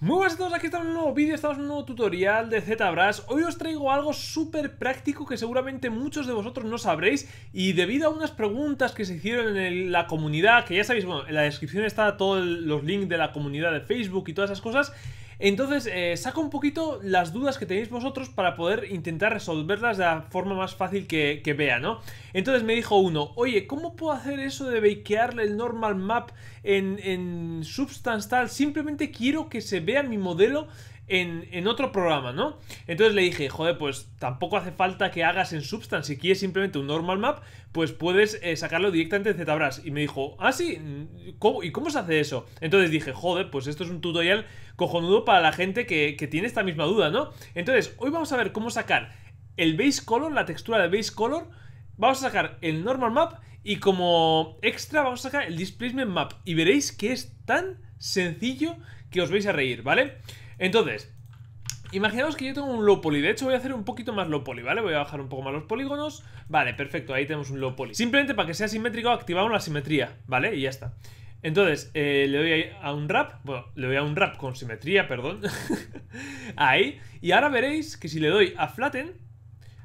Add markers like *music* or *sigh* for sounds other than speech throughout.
Muy buenas a todos, aquí estamos en un nuevo vídeo, estamos en un nuevo tutorial de ZBrush Hoy os traigo algo súper práctico que seguramente muchos de vosotros no sabréis Y debido a unas preguntas que se hicieron en la comunidad Que ya sabéis, bueno, en la descripción está todos los links de la comunidad de Facebook y todas esas cosas entonces, eh, saco un poquito las dudas que tenéis vosotros para poder intentar resolverlas de la forma más fácil que, vea, ¿no? Entonces me dijo uno, oye, ¿cómo puedo hacer eso de bakearle el normal map en, en Substance tal? Simplemente quiero que se vea mi modelo en, otro programa, ¿no? Entonces le dije, joder, pues tampoco hace falta que hagas en Substance. Si quieres simplemente un normal map, pues puedes eh, sacarlo directamente en ZBrush. Y me dijo, ah, sí, mm, ¿y cómo se hace eso? Entonces dije, joder, pues esto es un tutorial cojonudo para la gente que, que tiene esta misma duda, ¿no? Entonces, hoy vamos a ver cómo sacar el base color, la textura del base color. Vamos a sacar el normal map y como extra vamos a sacar el displacement map. Y veréis que es tan sencillo que os vais a reír, ¿vale? Entonces, Imaginaos que yo tengo un low poly, de hecho voy a hacer un poquito más low poly, ¿vale? Voy a bajar un poco más los polígonos, vale, perfecto, ahí tenemos un low poly Simplemente para que sea simétrico activamos la simetría, ¿vale? Y ya está Entonces, eh, le doy a un wrap, bueno, le doy a un wrap con simetría, perdón *laughs* Ahí, y ahora veréis que si le doy a flatten,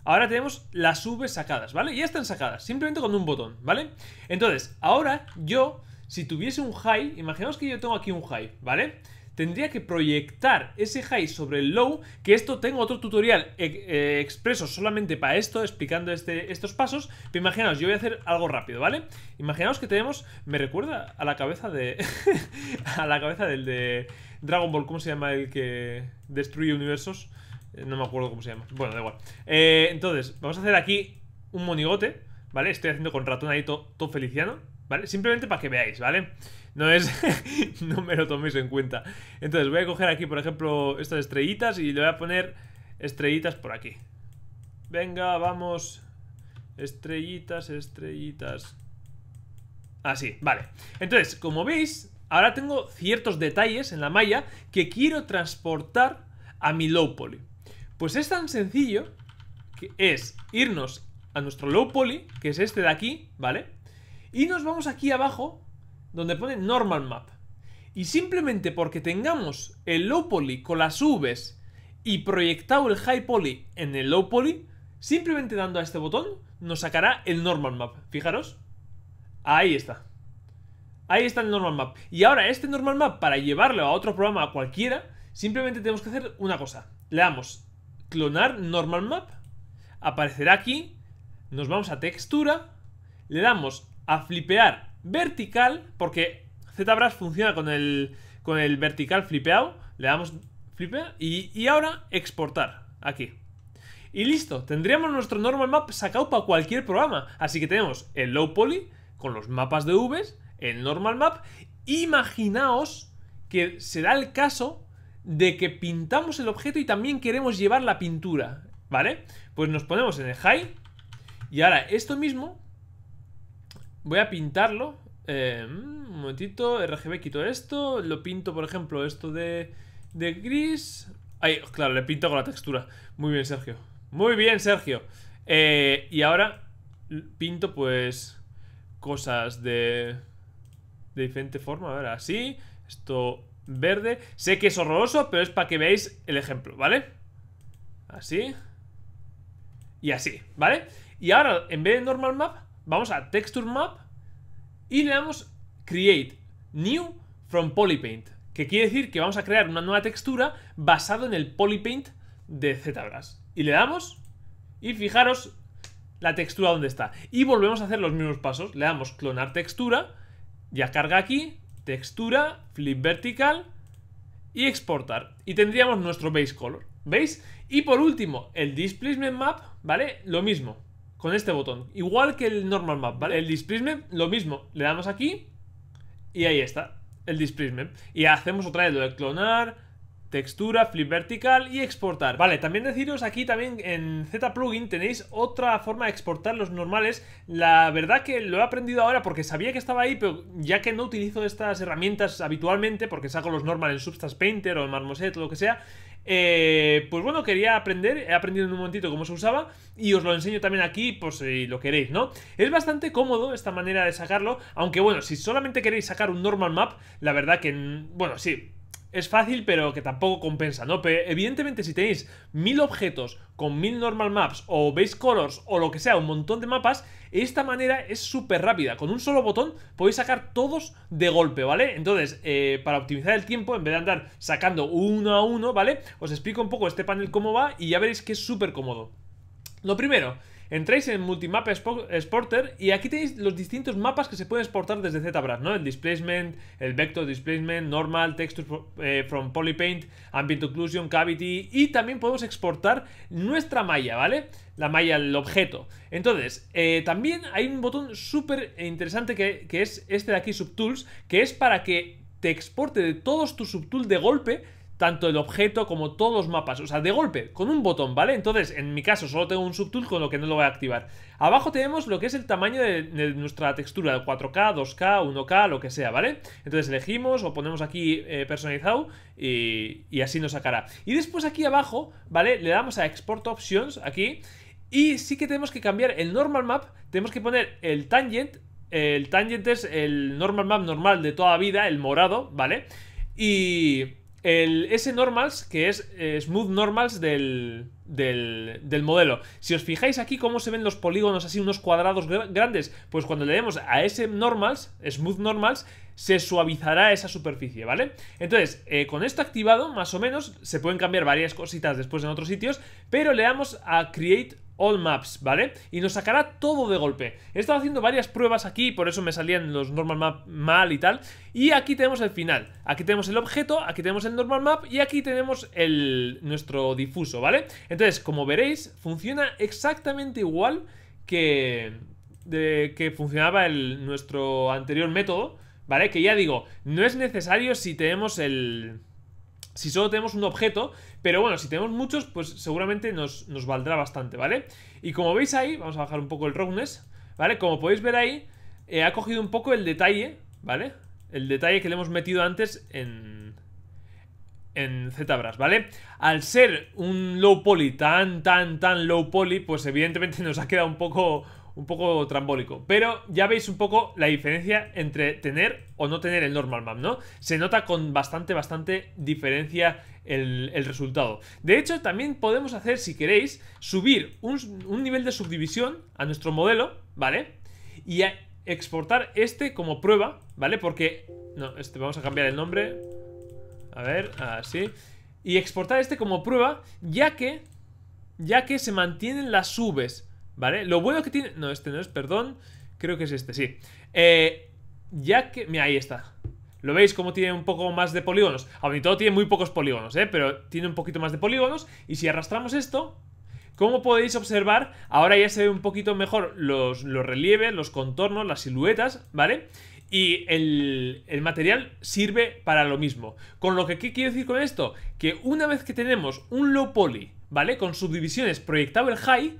ahora tenemos las V sacadas, ¿vale? Ya están sacadas, simplemente con un botón, ¿vale? Entonces, ahora yo si tuviese un high, imaginaos que yo tengo aquí un high, ¿vale? Tendría que proyectar ese high sobre el low, que esto tengo otro tutorial eh, eh, expreso solamente para esto, explicando este, estos pasos. Pero imaginaos, yo voy a hacer algo rápido, ¿vale? Imaginaos que tenemos, me recuerda a la cabeza de... *laughs* a la cabeza del de Dragon Ball, ¿cómo se llama el que destruye universos? Eh, no me acuerdo cómo se llama. Bueno, da igual. entonces, vamos a hacer aquí un monigote, ¿vale? Estoy haciendo con ratón ahí todo feliciano. ¿Vale? Simplemente para que veáis, ¿vale? No es... *laughs* no me lo toméis en cuenta. Entonces voy a coger aquí, por ejemplo, estas estrellitas y le voy a poner estrellitas por aquí. Venga, vamos. Estrellitas, estrellitas. Así, ah, vale. Entonces, como veis, ahora tengo ciertos detalles en la malla que quiero transportar a mi low poly. Pues es tan sencillo que es irnos a nuestro low poly, que es este de aquí, ¿vale? Y nos vamos aquí abajo, donde pone Normal Map. Y simplemente porque tengamos el Low Poly con las Vs y proyectado el High Poly en el Low Poly, simplemente dando a este botón nos sacará el Normal Map. Fijaros. Ahí está. Ahí está el Normal Map. Y ahora este Normal Map, para llevarlo a otro programa a cualquiera, simplemente tenemos que hacer una cosa. Le damos clonar Normal Map. Aparecerá aquí. Nos vamos a textura. Le damos a flipear vertical, porque ZBrush funciona con el, con el vertical flipeado. Le damos flipear y, y ahora exportar aquí. Y listo, tendríamos nuestro normal map sacado para cualquier programa. Así que tenemos el low poly con los mapas de Vs, el normal map. Imaginaos que será el caso de que pintamos el objeto y también queremos llevar la pintura, ¿vale? Pues nos ponemos en el high y ahora esto mismo Voy a pintarlo. Eh, mm, un momentito, RGB quito esto. Lo pinto, por ejemplo, esto de, de gris. Ahí, claro, le pinto con la textura. Muy bien, Sergio. Muy bien, Sergio. Eh, y ahora pinto, pues, cosas de, de diferente forma. A ver, así. Esto verde. Sé que es horroroso, pero es para que veáis el ejemplo, ¿vale? Así. Y así, ¿vale? Y ahora, en vez de normal map, vamos a Texture Map y le damos Create New from Polypaint, que quiere decir que vamos a crear una nueva textura basado en el Polypaint de ZBrush. Y le damos y fijaros la textura donde está. Y volvemos a hacer los mismos pasos. Le damos clonar textura, ya carga aquí, textura, flip vertical y exportar. Y tendríamos nuestro base color. ¿Veis? Y por último, el displacement map, ¿vale? Lo mismo con este botón. Igual que el normal map, ¿vale? El disprisme, lo mismo. Le damos aquí y ahí está, el disprisme. Y hacemos otra vez lo de clonar, textura, flip vertical y exportar. Vale, también deciros aquí también en Z Plugin tenéis otra forma de exportar los normales. La verdad que lo he aprendido ahora porque sabía que estaba ahí, pero ya que no utilizo estas herramientas habitualmente, porque saco los normales en Substance Painter o en Marmoset o lo que sea, eh, pues bueno, quería aprender, he aprendido en un momentito cómo se usaba y os lo enseño también aquí pues si eh, lo queréis, ¿no? Es bastante cómodo esta manera de sacarlo, aunque bueno, si solamente queréis sacar un normal map, la verdad que, bueno, sí, es fácil, pero que tampoco compensa, ¿no? Pero evidentemente, si tenéis mil objetos con mil normal maps o base colors o lo que sea, un montón de mapas, esta manera es súper rápida. Con un solo botón podéis sacar todos de golpe, ¿vale? Entonces, eh, para optimizar el tiempo, en vez de andar sacando uno a uno, ¿vale? Os explico un poco este panel cómo va y ya veréis que es súper cómodo. Lo primero, Entráis en Multimap Exporter y aquí tenéis los distintos mapas que se pueden exportar desde ZBrush, ¿no? El Displacement, el Vector Displacement, Normal, textures eh, from Polypaint, Ambient Occlusion, Cavity y también podemos exportar nuestra malla, ¿vale? La malla, el objeto. Entonces, eh, también hay un botón súper interesante que, que es este de aquí, Subtools, que es para que te exporte de todos tus subtools de golpe tanto el objeto como todos los mapas, o sea, de golpe, con un botón, ¿vale? Entonces, en mi caso, solo tengo un subtool con lo que no lo voy a activar. Abajo tenemos lo que es el tamaño de, nuestra textura, 4K, 2K, 1K, lo que sea, ¿vale? Entonces elegimos o ponemos aquí eh, personalizado y, así nos sacará. Y después aquí abajo, ¿vale? Le damos a Export Options, aquí, y sí que tenemos que cambiar el Normal Map, tenemos que poner el Tangent, el Tangent es el Normal Map normal de toda vida, el morado, ¿vale? Y el S-Normals, que es eh, Smooth Normals del, modelo. Si os fijáis aquí cómo se ven los polígonos así, unos cuadrados grandes, pues cuando le demos a S-Normals, Smooth Normals, se suavizará esa superficie, ¿vale? Entonces, eh, con esto activado, más o menos, se pueden cambiar varias cositas después en otros sitios, pero le damos a Create All Maps, ¿vale? Y nos sacará todo de golpe. He estado haciendo varias pruebas aquí, por eso me salían los normal map mal y tal. Y aquí tenemos el final. Aquí tenemos el objeto, aquí tenemos el normal map y aquí tenemos el, nuestro difuso, ¿vale? Entonces, como veréis, funciona exactamente igual que, que funcionaba el, nuestro anterior método, ¿vale? Que ya digo, no es necesario si tenemos el si solo tenemos un objeto, pero bueno, si tenemos muchos, pues seguramente nos, valdrá bastante, ¿vale? Y como veis ahí, vamos a bajar un poco el roughness, ¿vale? Como podéis ver ahí, eh, ha cogido un poco el detalle, ¿vale? El detalle que le hemos metido antes en, en ZBrush, ¿vale? Al ser un low poly tan, tan, tan low poly, pues evidentemente *laughs* nos ha quedado un poco un poco trambólico. Pero ya veis un poco la diferencia entre tener o no tener el normal map, ¿no? Se nota con bastante, bastante diferencia el, resultado. De hecho, también podemos hacer, si queréis, subir un, nivel de subdivisión a nuestro modelo, ¿vale? Y exportar este como prueba, ¿vale? Porque... No, este vamos a cambiar el nombre. A ver, así. Y exportar este como prueba, ya que... Ya que se mantienen las subes ¿Vale? Lo bueno que tiene... No, este no es, perdón. Creo que es este, sí. Eh, ya que... Mira, ahí está. ¿Lo veis como tiene un poco más de polígonos? aunque y todo tiene muy pocos polígonos, ¿eh? Pero tiene un poquito más de polígonos. Y si arrastramos esto, como podéis observar, ahora ya se ve un poquito mejor los, relieves, los contornos, las siluetas, ¿vale? Y el, el, material sirve para lo mismo. Con lo que, ¿qué quiero decir con esto? Que una vez que tenemos un low poly, ¿vale? Con subdivisiones proyectado el high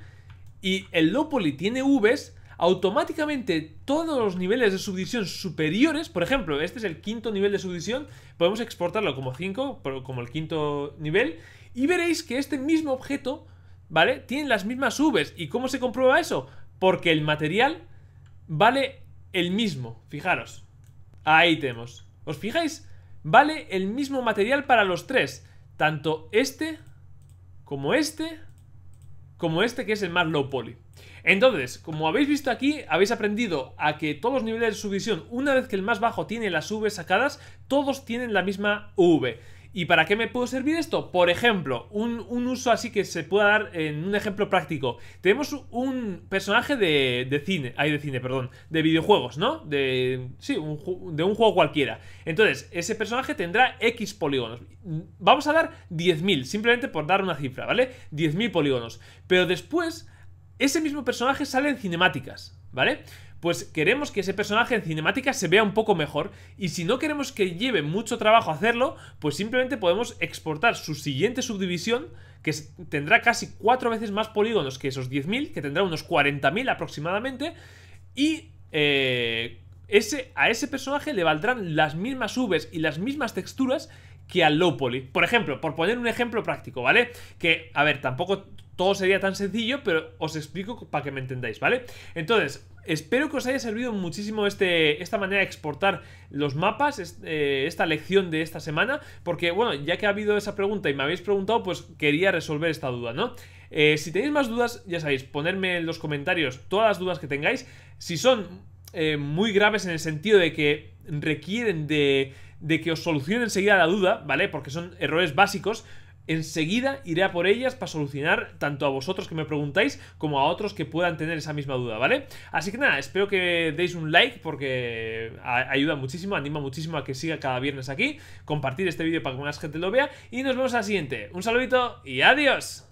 y el Lopoli tiene Vs, automáticamente todos los niveles de subdivisión superiores, por ejemplo, este es el quinto nivel de subdivisión, podemos exportarlo como 5, como el quinto nivel, y veréis que este mismo objeto, ¿vale? Tiene las mismas Vs. ¿Y cómo se comprueba eso? Porque el material vale el mismo, fijaros. Ahí tenemos. ¿Os fijáis? Vale el mismo material para los tres, tanto este como este como este que es el más low poly. Entonces, como habéis visto aquí, habéis aprendido a que todos los niveles de subdivisión, una vez que el más bajo tiene las V sacadas, todos tienen la misma V. ¿Y para qué me puedo servir esto? Por ejemplo, un, uso así que se pueda dar en un ejemplo práctico. Tenemos un personaje de, de cine, Hay de cine, perdón, de videojuegos, ¿no? De, sí, de un juego cualquiera. Entonces, ese personaje tendrá X polígonos. Vamos a dar 10.000, simplemente por dar una cifra, ¿vale? 10.000 polígonos. Pero después, ese mismo personaje sale en cinemáticas, ¿vale? pues queremos que ese personaje en cinemática se vea un poco mejor y si no queremos que lleve mucho trabajo hacerlo, pues simplemente podemos exportar su siguiente subdivisión que tendrá casi cuatro veces más polígonos que esos 10.000, que tendrá unos 40.000 aproximadamente y... Eh, ese, a ese personaje le valdrán las mismas UVs y las mismas texturas que a poly. Por ejemplo, por poner un ejemplo práctico, ¿vale? Que, a ver, tampoco todo sería tan sencillo, pero os explico para que me entendáis, ¿vale? Entonces, espero que os haya servido muchísimo este, esta manera de exportar los mapas, eh, esta lección de esta semana, porque, bueno, ya que ha habido esa pregunta y me habéis preguntado, pues quería resolver esta duda, ¿no? Eh, si tenéis más dudas, ya sabéis, ponedme en los comentarios todas las dudas que tengáis. Si son eh, muy graves en el sentido de que requieren de, de que os solucione enseguida la duda, ¿vale? Porque son errores básicos, Enseguida iré a por ellas para solucionar tanto a vosotros que me preguntáis como a otros que puedan tener esa misma duda, ¿vale? Así que nada, espero que deis un like porque ayuda muchísimo, anima muchísimo a que siga cada viernes aquí, compartir este vídeo para que más gente lo vea y nos vemos al siguiente. Un saludito y adiós.